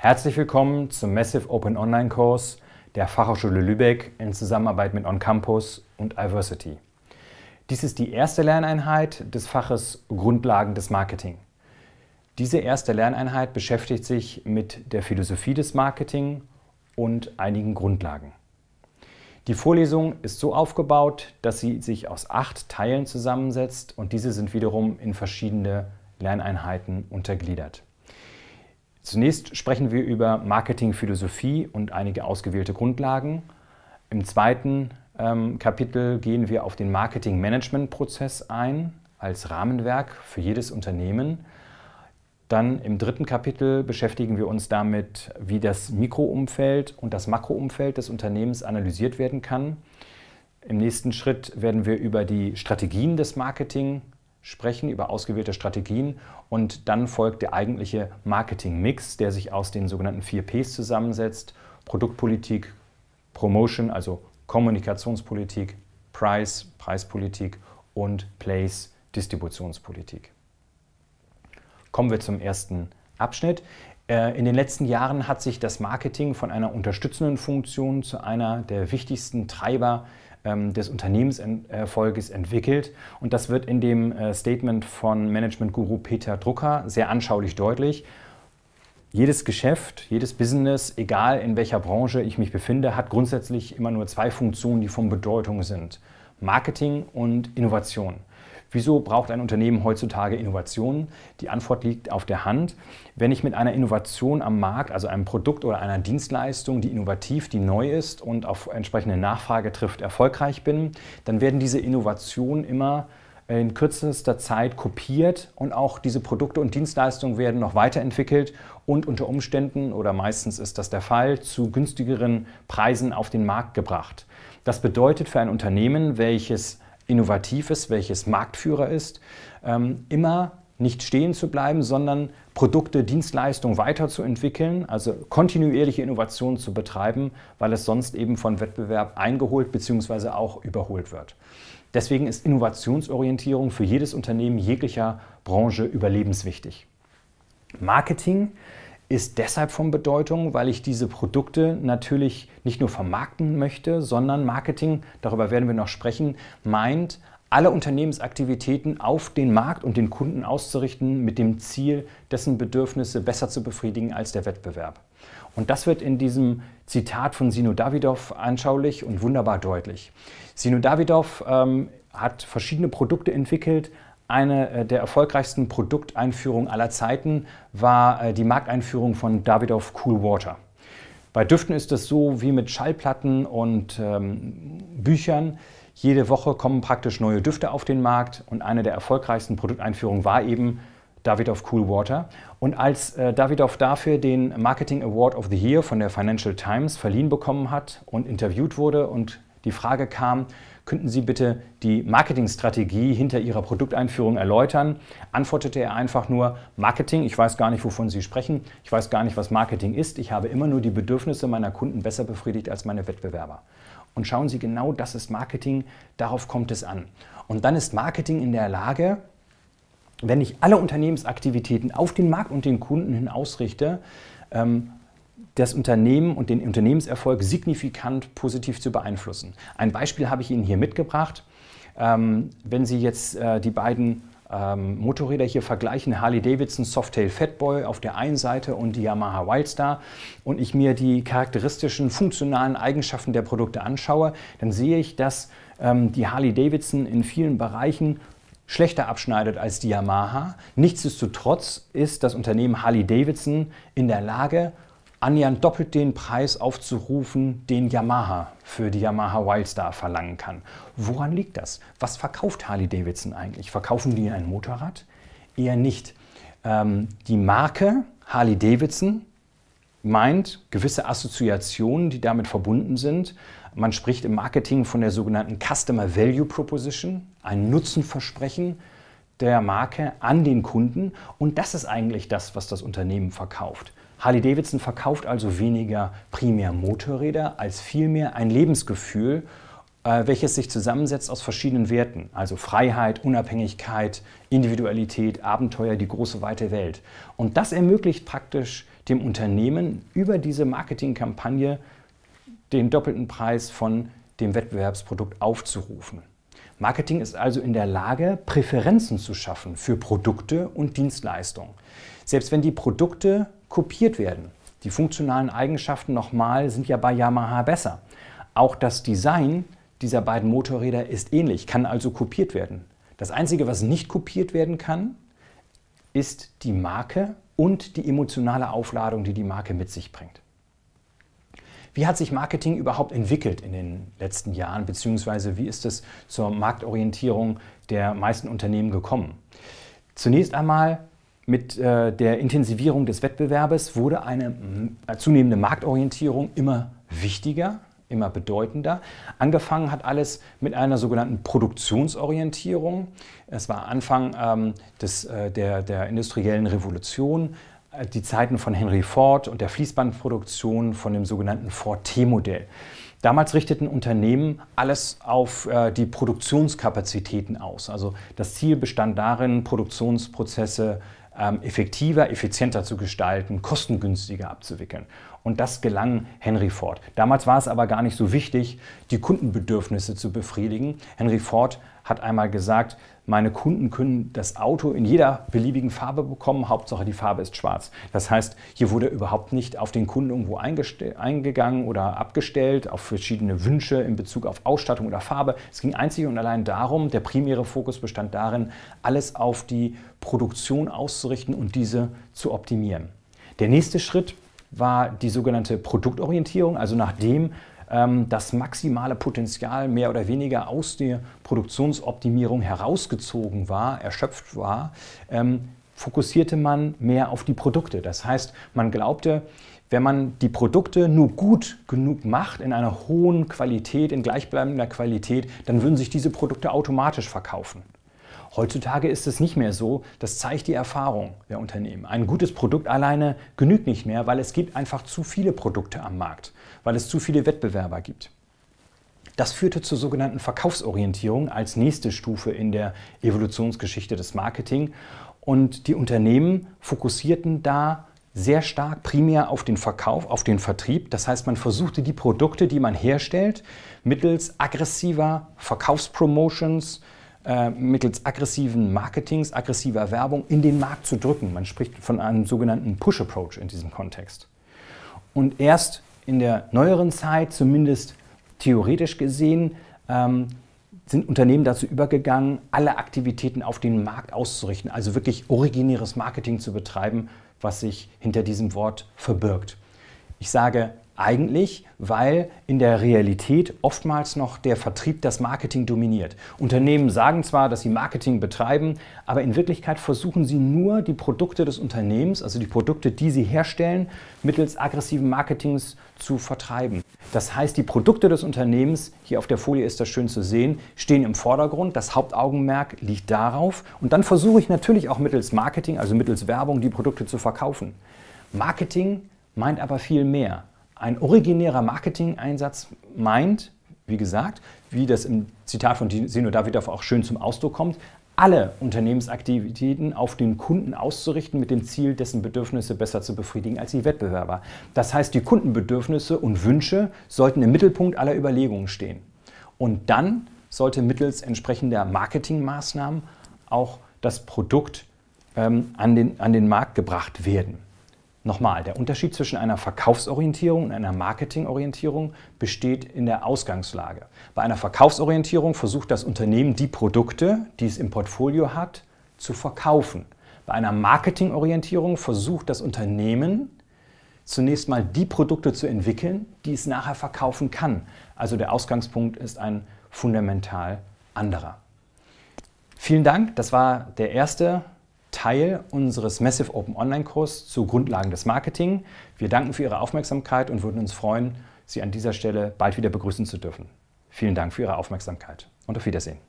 Herzlich willkommen zum Massive Open Online Kurs der Fachhochschule Lübeck in Zusammenarbeit mit OnCampus und Iversity. Dies ist die erste Lerneinheit des Faches Grundlagen des Marketing. Diese erste Lerneinheit beschäftigt sich mit der Philosophie des Marketing und einigen Grundlagen. Die Vorlesung ist so aufgebaut, dass sie sich aus acht Teilen zusammensetzt und diese sind wiederum in verschiedene Lerneinheiten untergliedert. Zunächst sprechen wir über Marketingphilosophie und einige ausgewählte Grundlagen. Im zweiten ähm, Kapitel gehen wir auf den Marketing-Management-Prozess ein als Rahmenwerk für jedes Unternehmen. Dann im dritten Kapitel beschäftigen wir uns damit, wie das Mikroumfeld und das Makroumfeld des Unternehmens analysiert werden kann. Im nächsten Schritt werden wir über die Strategien des Marketing sprechen, über ausgewählte Strategien und dann folgt der eigentliche Marketing-Mix, der sich aus den sogenannten vier Ps zusammensetzt. Produktpolitik, Promotion, also Kommunikationspolitik, Price, Preispolitik und Place, Distributionspolitik. Kommen wir zum ersten Abschnitt. Äh, in den letzten Jahren hat sich das Marketing von einer unterstützenden Funktion zu einer der wichtigsten Treiber ähm, des Unternehmenserfolges entwickelt. Und das wird in dem äh, Statement von Management-Guru Peter Drucker sehr anschaulich deutlich. Jedes Geschäft, jedes Business, egal in welcher Branche ich mich befinde, hat grundsätzlich immer nur zwei Funktionen, die von Bedeutung sind. Marketing und Innovation. Wieso braucht ein Unternehmen heutzutage Innovationen? Die Antwort liegt auf der Hand. Wenn ich mit einer Innovation am Markt, also einem Produkt oder einer Dienstleistung, die innovativ, die neu ist und auf entsprechende Nachfrage trifft, erfolgreich bin, dann werden diese Innovationen immer in kürzester Zeit kopiert und auch diese Produkte und Dienstleistungen werden noch weiterentwickelt und unter Umständen oder meistens ist das der Fall zu günstigeren Preisen auf den Markt gebracht. Das bedeutet für ein Unternehmen, welches innovativ ist, welches Marktführer ist, ähm, immer nicht stehen zu bleiben, sondern Produkte, Dienstleistungen weiterzuentwickeln, also kontinuierliche Innovationen zu betreiben, weil es sonst eben von Wettbewerb eingeholt bzw. auch überholt wird. Deswegen ist Innovationsorientierung für jedes Unternehmen jeglicher Branche überlebenswichtig. Marketing ist deshalb von Bedeutung, weil ich diese Produkte natürlich nicht nur vermarkten möchte, sondern Marketing, darüber werden wir noch sprechen, meint, alle Unternehmensaktivitäten auf den Markt und den Kunden auszurichten mit dem Ziel, dessen Bedürfnisse besser zu befriedigen als der Wettbewerb. Und das wird in diesem Zitat von Sino Davidov anschaulich und wunderbar deutlich. Sino Davidov ähm, hat verschiedene Produkte entwickelt, eine äh, der erfolgreichsten Produkteinführungen aller Zeiten war äh, die Markteinführung von Davidoff Cool Water. Bei Düften ist es so wie mit Schallplatten und ähm, Büchern. Jede Woche kommen praktisch neue Düfte auf den Markt und eine der erfolgreichsten Produkteinführungen war eben Davidoff Cool Water. Und als äh, Davidoff dafür den Marketing Award of the Year von der Financial Times verliehen bekommen hat und interviewt wurde und die Frage kam, könnten Sie bitte die Marketingstrategie hinter Ihrer Produkteinführung erläutern? Antwortete er einfach nur, Marketing, ich weiß gar nicht, wovon Sie sprechen, ich weiß gar nicht, was Marketing ist, ich habe immer nur die Bedürfnisse meiner Kunden besser befriedigt als meine Wettbewerber. Und schauen Sie genau, das ist Marketing, darauf kommt es an. Und dann ist Marketing in der Lage, wenn ich alle Unternehmensaktivitäten auf den Markt und den Kunden hin ausrichte, ähm, das Unternehmen und den Unternehmenserfolg signifikant positiv zu beeinflussen. Ein Beispiel habe ich Ihnen hier mitgebracht. Ähm, wenn Sie jetzt äh, die beiden ähm, Motorräder hier vergleichen, Harley-Davidson Softail Fatboy auf der einen Seite und die Yamaha Wildstar und ich mir die charakteristischen funktionalen Eigenschaften der Produkte anschaue, dann sehe ich, dass ähm, die Harley-Davidson in vielen Bereichen schlechter abschneidet als die Yamaha. Nichtsdestotrotz ist das Unternehmen Harley-Davidson in der Lage, annähernd doppelt den Preis aufzurufen, den Yamaha für die Yamaha Wildstar verlangen kann. Woran liegt das? Was verkauft Harley Davidson eigentlich? Verkaufen die ein Motorrad? Eher nicht. Ähm, die Marke Harley Davidson meint gewisse Assoziationen, die damit verbunden sind. Man spricht im Marketing von der sogenannten Customer Value Proposition, ein Nutzenversprechen der Marke an den Kunden. Und das ist eigentlich das, was das Unternehmen verkauft. Harley-Davidson verkauft also weniger primär Motorräder als vielmehr ein Lebensgefühl, äh, welches sich zusammensetzt aus verschiedenen Werten, also Freiheit, Unabhängigkeit, Individualität, Abenteuer, die große weite Welt. Und das ermöglicht praktisch dem Unternehmen über diese Marketingkampagne den doppelten Preis von dem Wettbewerbsprodukt aufzurufen. Marketing ist also in der Lage, Präferenzen zu schaffen für Produkte und Dienstleistungen. Selbst wenn die Produkte kopiert werden. Die funktionalen Eigenschaften nochmal sind ja bei Yamaha besser. Auch das Design dieser beiden Motorräder ist ähnlich, kann also kopiert werden. Das Einzige, was nicht kopiert werden kann, ist die Marke und die emotionale Aufladung, die die Marke mit sich bringt. Wie hat sich Marketing überhaupt entwickelt in den letzten Jahren, beziehungsweise wie ist es zur Marktorientierung der meisten Unternehmen gekommen? Zunächst einmal mit äh, der Intensivierung des Wettbewerbes wurde eine äh, zunehmende Marktorientierung immer wichtiger, immer bedeutender. Angefangen hat alles mit einer sogenannten Produktionsorientierung. Es war Anfang ähm, des, äh, der, der industriellen Revolution, äh, die Zeiten von Henry Ford und der Fließbandproduktion von dem sogenannten Ford-T-Modell. Damals richteten Unternehmen alles auf äh, die Produktionskapazitäten aus. Also das Ziel bestand darin, Produktionsprozesse ähm, effektiver, effizienter zu gestalten, kostengünstiger abzuwickeln. Und das gelang Henry Ford. Damals war es aber gar nicht so wichtig, die Kundenbedürfnisse zu befriedigen. Henry Ford hat einmal gesagt, meine Kunden können das Auto in jeder beliebigen Farbe bekommen, Hauptsache die Farbe ist schwarz. Das heißt, hier wurde überhaupt nicht auf den Kunden irgendwo eingegangen oder abgestellt, auf verschiedene Wünsche in Bezug auf Ausstattung oder Farbe. Es ging einzig und allein darum, der primäre Fokus bestand darin, alles auf die Produktion auszurichten und diese zu optimieren. Der nächste Schritt war die sogenannte Produktorientierung, also nachdem ähm, das maximale Potenzial mehr oder weniger aus der Produktionsoptimierung herausgezogen war, erschöpft war, ähm, fokussierte man mehr auf die Produkte. Das heißt, man glaubte, wenn man die Produkte nur gut genug macht, in einer hohen Qualität, in gleichbleibender Qualität, dann würden sich diese Produkte automatisch verkaufen. Heutzutage ist es nicht mehr so, das zeigt die Erfahrung der Unternehmen. Ein gutes Produkt alleine genügt nicht mehr, weil es gibt einfach zu viele Produkte am Markt weil es zu viele Wettbewerber gibt. Das führte zur sogenannten Verkaufsorientierung als nächste Stufe in der Evolutionsgeschichte des Marketing. Und die Unternehmen fokussierten da sehr stark primär auf den Verkauf, auf den Vertrieb. Das heißt, man versuchte die Produkte, die man herstellt, mittels aggressiver Verkaufspromotions, äh, mittels aggressiven Marketings, aggressiver Werbung in den Markt zu drücken. Man spricht von einem sogenannten Push-Approach in diesem Kontext. Und erst in der neueren Zeit, zumindest theoretisch gesehen, ähm, sind Unternehmen dazu übergegangen, alle Aktivitäten auf den Markt auszurichten, also wirklich originäres Marketing zu betreiben, was sich hinter diesem Wort verbirgt. Ich sage eigentlich, weil in der Realität oftmals noch der Vertrieb das Marketing dominiert. Unternehmen sagen zwar, dass sie Marketing betreiben, aber in Wirklichkeit versuchen sie nur die Produkte des Unternehmens, also die Produkte, die sie herstellen, mittels aggressiven Marketings zu vertreiben. Das heißt, die Produkte des Unternehmens, hier auf der Folie ist das schön zu sehen, stehen im Vordergrund. Das Hauptaugenmerk liegt darauf. Und dann versuche ich natürlich auch mittels Marketing, also mittels Werbung, die Produkte zu verkaufen. Marketing meint aber viel mehr. Ein originärer Marketing-Einsatz meint, wie gesagt, wie das im Zitat von Sino Davidov auch schön zum Ausdruck kommt, alle Unternehmensaktivitäten auf den Kunden auszurichten mit dem Ziel, dessen Bedürfnisse besser zu befriedigen als die Wettbewerber. Das heißt, die Kundenbedürfnisse und Wünsche sollten im Mittelpunkt aller Überlegungen stehen. Und dann sollte mittels entsprechender Marketingmaßnahmen auch das Produkt ähm, an, den, an den Markt gebracht werden. Nochmal, der Unterschied zwischen einer Verkaufsorientierung und einer Marketingorientierung besteht in der Ausgangslage. Bei einer Verkaufsorientierung versucht das Unternehmen die Produkte, die es im Portfolio hat, zu verkaufen. Bei einer Marketingorientierung versucht das Unternehmen zunächst mal die Produkte zu entwickeln, die es nachher verkaufen kann. Also der Ausgangspunkt ist ein fundamental anderer. Vielen Dank, das war der erste Teil unseres Massive Open Online Kurs zu Grundlagen des Marketing. Wir danken für Ihre Aufmerksamkeit und würden uns freuen, Sie an dieser Stelle bald wieder begrüßen zu dürfen. Vielen Dank für Ihre Aufmerksamkeit und auf Wiedersehen.